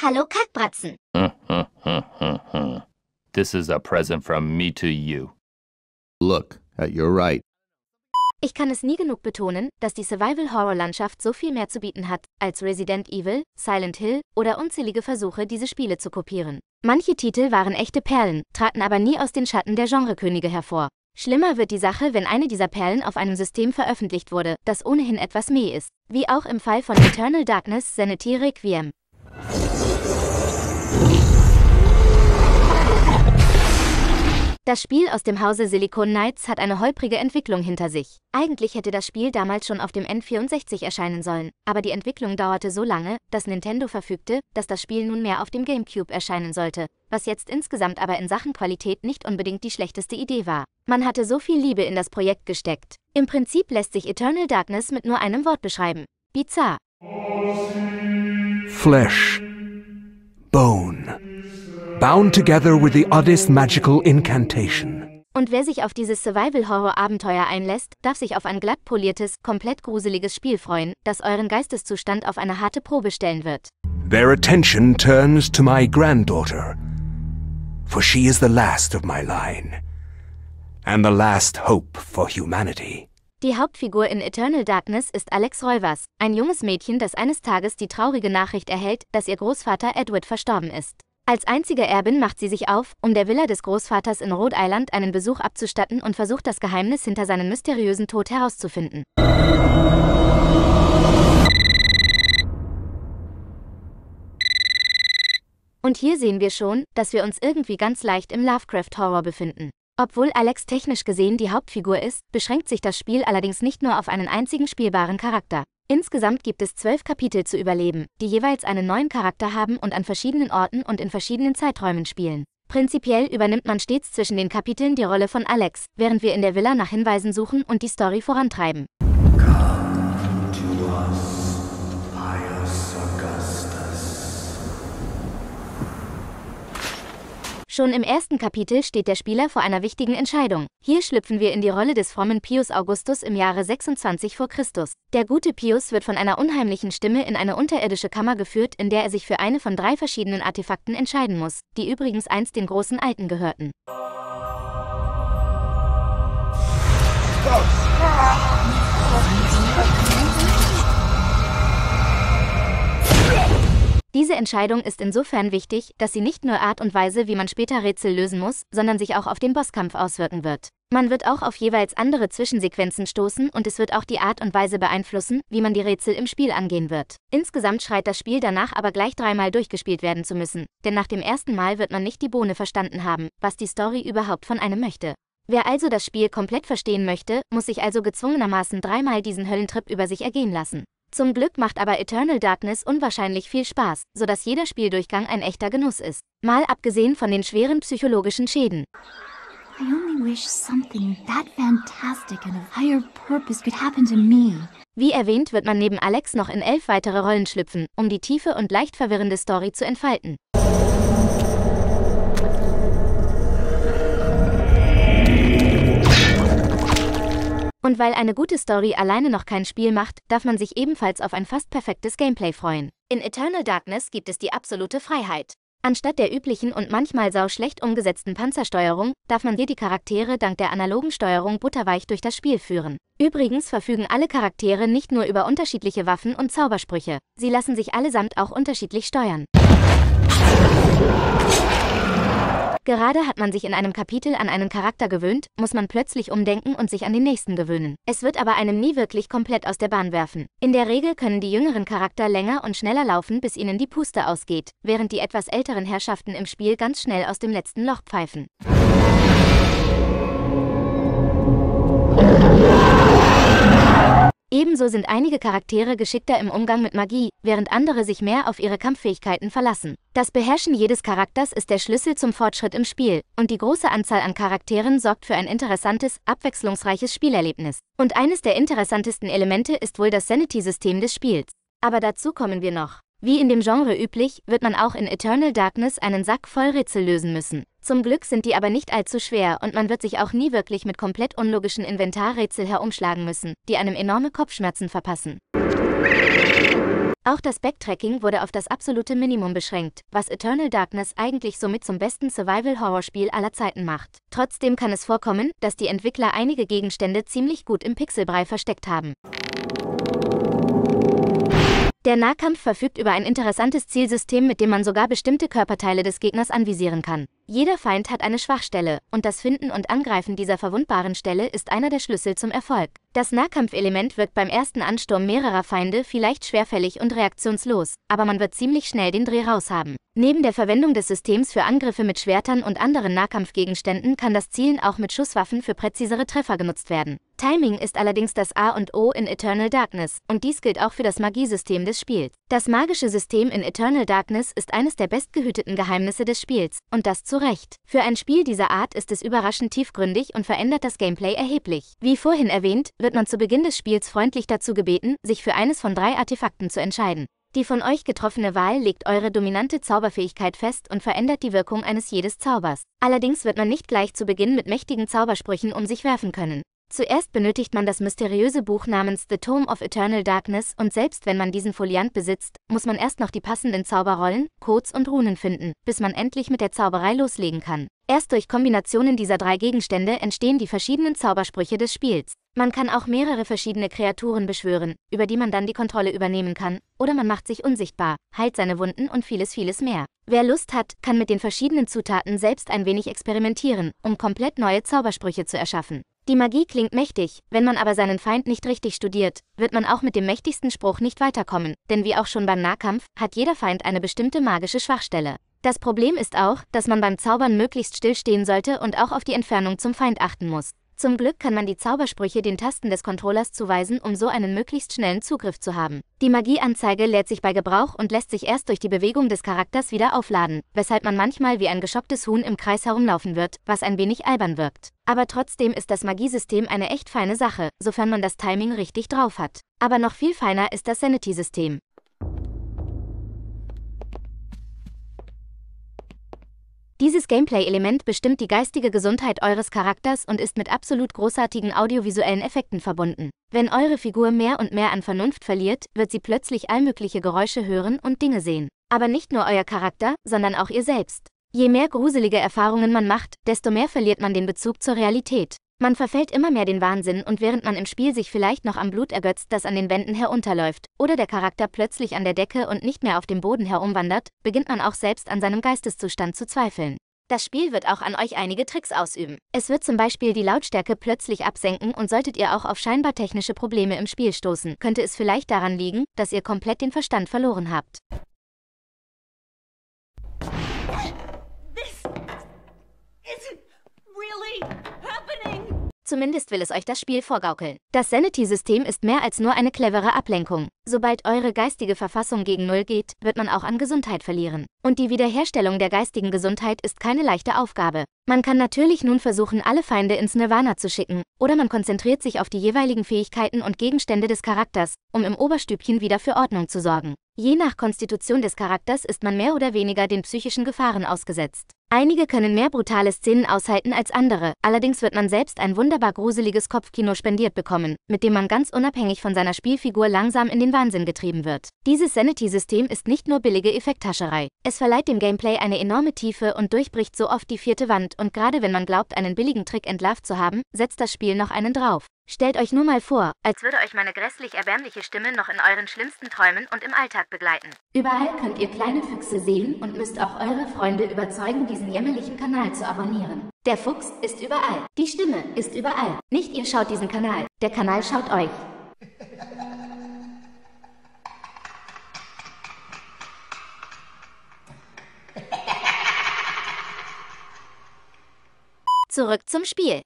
Hallo Kackbratzen. this is a present from me to you. Look at your right. Ich kann es nie genug betonen, dass die Survival-Horror-Landschaft so viel mehr zu bieten hat als Resident Evil, Silent Hill oder unzählige Versuche, diese Spiele zu kopieren. Manche Titel waren echte Perlen, traten aber nie aus den Schatten der Genrekönige hervor. Schlimmer wird die Sache, wenn eine dieser Perlen auf einem System veröffentlicht wurde, das ohnehin etwas meh ist, wie auch im Fall von Eternal Darkness Sanity Requiem. Das Spiel aus dem Hause Silicon Knights hat eine holprige Entwicklung hinter sich. Eigentlich hätte das Spiel damals schon auf dem N64 erscheinen sollen, aber die Entwicklung dauerte so lange, dass Nintendo verfügte, dass das Spiel nunmehr auf dem GameCube erscheinen sollte, was jetzt insgesamt aber in Sachen Qualität nicht unbedingt die schlechteste Idee war. Man hatte so viel Liebe in das Projekt gesteckt. Im Prinzip lässt sich Eternal Darkness mit nur einem Wort beschreiben. Bizarr. Flesh. Bone bound together with the oddest magical incantation. Und wer sich auf dieses Survival-Horror-Abenteuer einlässt, darf sich auf ein glattpoliertes, komplett gruseliges Spiel freuen, das euren Geisteszustand auf eine harte Probe stellen wird. Their attention turns to my granddaughter, for she is the last of my line, and the last hope for humanity. Die Hauptfigur in Eternal Darkness ist Alex Reuvers, ein junges Mädchen, das eines Tages die traurige Nachricht erhält, dass ihr Großvater Edward verstorben ist. Als einzige Erbin macht sie sich auf, um der Villa des Großvaters in Rhode Island einen Besuch abzustatten und versucht das Geheimnis hinter seinem mysteriösen Tod herauszufinden. Und hier sehen wir schon, dass wir uns irgendwie ganz leicht im Lovecraft-Horror befinden. Obwohl Alex technisch gesehen die Hauptfigur ist, beschränkt sich das Spiel allerdings nicht nur auf einen einzigen spielbaren Charakter. Insgesamt gibt es zwölf Kapitel zu Überleben, die jeweils einen neuen Charakter haben und an verschiedenen Orten und in verschiedenen Zeiträumen spielen. Prinzipiell übernimmt man stets zwischen den Kapiteln die Rolle von Alex, während wir in der Villa nach Hinweisen suchen und die Story vorantreiben. Schon im ersten Kapitel steht der Spieler vor einer wichtigen Entscheidung. Hier schlüpfen wir in die Rolle des frommen Pius Augustus im Jahre 26 vor Christus. Der gute Pius wird von einer unheimlichen Stimme in eine unterirdische Kammer geführt, in der er sich für eine von drei verschiedenen Artefakten entscheiden muss, die übrigens einst den großen Alten gehörten. Oh. Diese Entscheidung ist insofern wichtig, dass sie nicht nur Art und Weise, wie man später Rätsel lösen muss, sondern sich auch auf den Bosskampf auswirken wird. Man wird auch auf jeweils andere Zwischensequenzen stoßen und es wird auch die Art und Weise beeinflussen, wie man die Rätsel im Spiel angehen wird. Insgesamt schreit das Spiel danach aber gleich dreimal durchgespielt werden zu müssen, denn nach dem ersten Mal wird man nicht die Bohne verstanden haben, was die Story überhaupt von einem möchte. Wer also das Spiel komplett verstehen möchte, muss sich also gezwungenermaßen dreimal diesen Höllentrip über sich ergehen lassen. Zum Glück macht aber Eternal Darkness unwahrscheinlich viel Spaß, sodass jeder Spieldurchgang ein echter Genuss ist. Mal abgesehen von den schweren psychologischen Schäden. Wie erwähnt, wird man neben Alex noch in elf weitere Rollen schlüpfen, um die tiefe und leicht verwirrende Story zu entfalten. Und weil eine gute Story alleine noch kein Spiel macht, darf man sich ebenfalls auf ein fast perfektes Gameplay freuen. In Eternal Darkness gibt es die absolute Freiheit. Anstatt der üblichen und manchmal sau schlecht umgesetzten Panzersteuerung, darf man hier die Charaktere dank der analogen Steuerung butterweich durch das Spiel führen. Übrigens verfügen alle Charaktere nicht nur über unterschiedliche Waffen und Zaubersprüche, sie lassen sich allesamt auch unterschiedlich steuern. Gerade hat man sich in einem Kapitel an einen Charakter gewöhnt, muss man plötzlich umdenken und sich an den nächsten gewöhnen. Es wird aber einem nie wirklich komplett aus der Bahn werfen. In der Regel können die jüngeren Charakter länger und schneller laufen, bis ihnen die Puste ausgeht, während die etwas älteren Herrschaften im Spiel ganz schnell aus dem letzten Loch pfeifen. Ebenso sind einige Charaktere geschickter im Umgang mit Magie, während andere sich mehr auf ihre Kampffähigkeiten verlassen. Das Beherrschen jedes Charakters ist der Schlüssel zum Fortschritt im Spiel, und die große Anzahl an Charakteren sorgt für ein interessantes, abwechslungsreiches Spielerlebnis. Und eines der interessantesten Elemente ist wohl das Sanity-System des Spiels. Aber dazu kommen wir noch. Wie in dem Genre üblich, wird man auch in Eternal Darkness einen Sack voll Rätsel lösen müssen. Zum Glück sind die aber nicht allzu schwer und man wird sich auch nie wirklich mit komplett unlogischen Inventarrätsel herumschlagen müssen, die einem enorme Kopfschmerzen verpassen. Auch das Backtracking wurde auf das absolute Minimum beschränkt, was Eternal Darkness eigentlich somit zum besten Survival-Horror-Spiel aller Zeiten macht. Trotzdem kann es vorkommen, dass die Entwickler einige Gegenstände ziemlich gut im Pixelbrei versteckt haben. Der Nahkampf verfügt über ein interessantes Zielsystem, mit dem man sogar bestimmte Körperteile des Gegners anvisieren kann. Jeder Feind hat eine Schwachstelle, und das Finden und Angreifen dieser verwundbaren Stelle ist einer der Schlüssel zum Erfolg. Das Nahkampfelement wirkt beim ersten Ansturm mehrerer Feinde vielleicht schwerfällig und reaktionslos, aber man wird ziemlich schnell den Dreh raus haben. Neben der Verwendung des Systems für Angriffe mit Schwertern und anderen Nahkampfgegenständen kann das Zielen auch mit Schusswaffen für präzisere Treffer genutzt werden. Timing ist allerdings das A und O in Eternal Darkness, und dies gilt auch für das Magiesystem des Spiels. Das magische System in Eternal Darkness ist eines der bestgehüteten Geheimnisse des Spiels, und das zu Recht. Für ein Spiel dieser Art ist es überraschend tiefgründig und verändert das Gameplay erheblich. Wie vorhin erwähnt, wird man zu Beginn des Spiels freundlich dazu gebeten, sich für eines von drei Artefakten zu entscheiden. Die von euch getroffene Wahl legt eure dominante Zauberfähigkeit fest und verändert die Wirkung eines jedes Zaubers. Allerdings wird man nicht gleich zu Beginn mit mächtigen Zaubersprüchen um sich werfen können. Zuerst benötigt man das mysteriöse Buch namens The Tome of Eternal Darkness und selbst wenn man diesen Foliant besitzt, muss man erst noch die passenden Zauberrollen, Codes und Runen finden, bis man endlich mit der Zauberei loslegen kann. Erst durch Kombinationen dieser drei Gegenstände entstehen die verschiedenen Zaubersprüche des Spiels. Man kann auch mehrere verschiedene Kreaturen beschwören, über die man dann die Kontrolle übernehmen kann, oder man macht sich unsichtbar, heilt seine Wunden und vieles, vieles mehr. Wer Lust hat, kann mit den verschiedenen Zutaten selbst ein wenig experimentieren, um komplett neue Zaubersprüche zu erschaffen. Die Magie klingt mächtig, wenn man aber seinen Feind nicht richtig studiert, wird man auch mit dem mächtigsten Spruch nicht weiterkommen, denn wie auch schon beim Nahkampf hat jeder Feind eine bestimmte magische Schwachstelle. Das Problem ist auch, dass man beim Zaubern möglichst stillstehen sollte und auch auf die Entfernung zum Feind achten muss. Zum Glück kann man die Zaubersprüche den Tasten des Controllers zuweisen, um so einen möglichst schnellen Zugriff zu haben. Die Magieanzeige lädt sich bei Gebrauch und lässt sich erst durch die Bewegung des Charakters wieder aufladen, weshalb man manchmal wie ein geschocktes Huhn im Kreis herumlaufen wird, was ein wenig albern wirkt. Aber trotzdem ist das Magiesystem eine echt feine Sache, sofern man das Timing richtig drauf hat. Aber noch viel feiner ist das Sanity-System. Dieses Gameplay-Element bestimmt die geistige Gesundheit eures Charakters und ist mit absolut großartigen audiovisuellen Effekten verbunden. Wenn eure Figur mehr und mehr an Vernunft verliert, wird sie plötzlich allmögliche Geräusche hören und Dinge sehen. Aber nicht nur euer Charakter, sondern auch ihr selbst. Je mehr gruselige Erfahrungen man macht, desto mehr verliert man den Bezug zur Realität. Man verfällt immer mehr den Wahnsinn und während man im Spiel sich vielleicht noch am Blut ergötzt, das an den Wänden herunterläuft, oder der Charakter plötzlich an der Decke und nicht mehr auf dem Boden herumwandert, beginnt man auch selbst an seinem Geisteszustand zu zweifeln. Das Spiel wird auch an euch einige Tricks ausüben. Es wird zum Beispiel die Lautstärke plötzlich absenken und solltet ihr auch auf scheinbar technische Probleme im Spiel stoßen, könnte es vielleicht daran liegen, dass ihr komplett den Verstand verloren habt. Zumindest will es euch das Spiel vorgaukeln. Das Sanity-System ist mehr als nur eine clevere Ablenkung. Sobald eure geistige Verfassung gegen Null geht, wird man auch an Gesundheit verlieren. Und die Wiederherstellung der geistigen Gesundheit ist keine leichte Aufgabe. Man kann natürlich nun versuchen, alle Feinde ins Nirvana zu schicken, oder man konzentriert sich auf die jeweiligen Fähigkeiten und Gegenstände des Charakters, um im Oberstübchen wieder für Ordnung zu sorgen. Je nach Konstitution des Charakters ist man mehr oder weniger den psychischen Gefahren ausgesetzt. Einige können mehr brutale Szenen aushalten als andere, allerdings wird man selbst ein wunderbar gruseliges Kopfkino spendiert bekommen, mit dem man ganz unabhängig von seiner Spielfigur langsam in den Wahnsinn getrieben wird. Dieses Sanity-System ist nicht nur billige Effekttascherei. Es verleiht dem Gameplay eine enorme Tiefe und durchbricht so oft die vierte Wand und gerade wenn man glaubt, einen billigen Trick entlarvt zu haben, setzt das Spiel noch einen drauf. Stellt euch nur mal vor, als würde euch meine grässlich erbärmliche Stimme noch in euren schlimmsten Träumen und im Alltag begleiten. Überall könnt ihr kleine Füchse sehen und müsst auch eure Freunde überzeugen, diesen jämmerlichen Kanal zu abonnieren. Der Fuchs ist überall. Die Stimme ist überall. Nicht ihr schaut diesen Kanal. Der Kanal schaut euch. Zurück zum Spiel.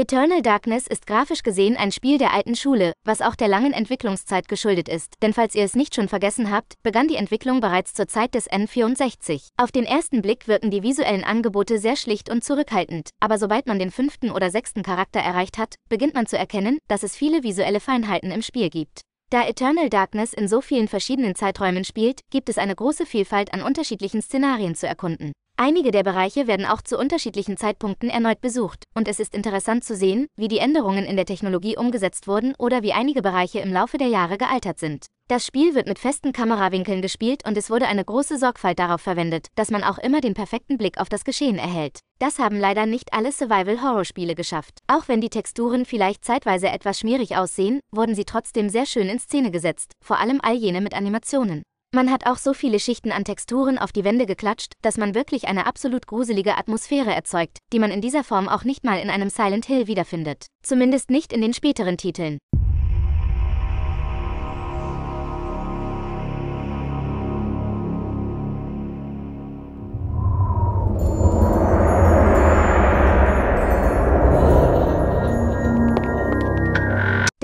Eternal Darkness ist grafisch gesehen ein Spiel der alten Schule, was auch der langen Entwicklungszeit geschuldet ist, denn falls ihr es nicht schon vergessen habt, begann die Entwicklung bereits zur Zeit des N64. Auf den ersten Blick wirken die visuellen Angebote sehr schlicht und zurückhaltend, aber sobald man den fünften oder sechsten Charakter erreicht hat, beginnt man zu erkennen, dass es viele visuelle Feinheiten im Spiel gibt. Da Eternal Darkness in so vielen verschiedenen Zeiträumen spielt, gibt es eine große Vielfalt an unterschiedlichen Szenarien zu erkunden. Einige der Bereiche werden auch zu unterschiedlichen Zeitpunkten erneut besucht, und es ist interessant zu sehen, wie die Änderungen in der Technologie umgesetzt wurden oder wie einige Bereiche im Laufe der Jahre gealtert sind. Das Spiel wird mit festen Kamerawinkeln gespielt und es wurde eine große Sorgfalt darauf verwendet, dass man auch immer den perfekten Blick auf das Geschehen erhält. Das haben leider nicht alle Survival-Horror-Spiele geschafft. Auch wenn die Texturen vielleicht zeitweise etwas schmierig aussehen, wurden sie trotzdem sehr schön in Szene gesetzt, vor allem all jene mit Animationen. Man hat auch so viele Schichten an Texturen auf die Wände geklatscht, dass man wirklich eine absolut gruselige Atmosphäre erzeugt, die man in dieser Form auch nicht mal in einem Silent Hill wiederfindet. Zumindest nicht in den späteren Titeln.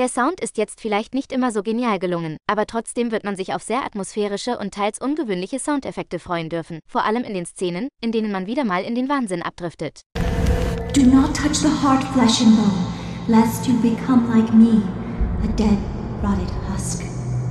Der Sound ist jetzt vielleicht nicht immer so genial gelungen, aber trotzdem wird man sich auf sehr atmosphärische und teils ungewöhnliche Soundeffekte freuen dürfen, vor allem in den Szenen, in denen man wieder mal in den Wahnsinn abdriftet. Do not touch the hard flesh and bone, lest you become like me, a dead, rotted husk.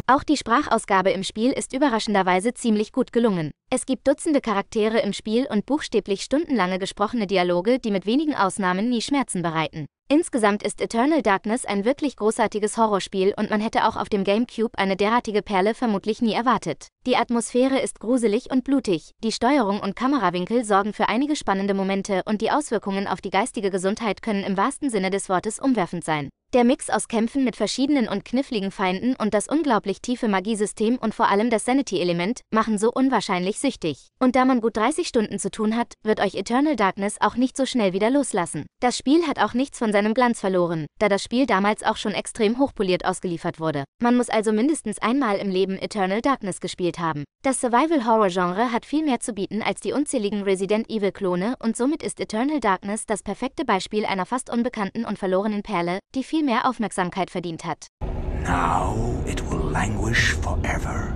Auch die Sprachausgabe im Spiel ist überraschenderweise ziemlich gut gelungen. Es gibt Dutzende Charaktere im Spiel und buchstäblich stundenlange gesprochene Dialoge, die mit wenigen Ausnahmen nie Schmerzen bereiten. Insgesamt ist Eternal Darkness ein wirklich großartiges Horrorspiel und man hätte auch auf dem GameCube eine derartige Perle vermutlich nie erwartet. Die Atmosphäre ist gruselig und blutig, die Steuerung und Kamerawinkel sorgen für einige spannende Momente und die Auswirkungen auf die geistige Gesundheit können im wahrsten Sinne des Wortes umwerfend sein. Der Mix aus Kämpfen mit verschiedenen und kniffligen Feinden und das unglaublich tiefe Magiesystem und vor allem das Sanity-Element machen so unwahrscheinlich euch süchtig. Und da man gut 30 Stunden zu tun hat, wird euch Eternal Darkness auch nicht so schnell wieder loslassen. Das Spiel hat auch nichts von seinem Glanz verloren, da das Spiel damals auch schon extrem hochpoliert ausgeliefert wurde. Man muss also mindestens einmal im Leben Eternal Darkness gespielt haben. Das Survival-Horror-Genre hat viel mehr zu bieten als die unzähligen Resident Evil-Klone und somit ist Eternal Darkness das perfekte Beispiel einer fast unbekannten und verlorenen Perle, die viel mehr Aufmerksamkeit verdient hat. Now it will languish forever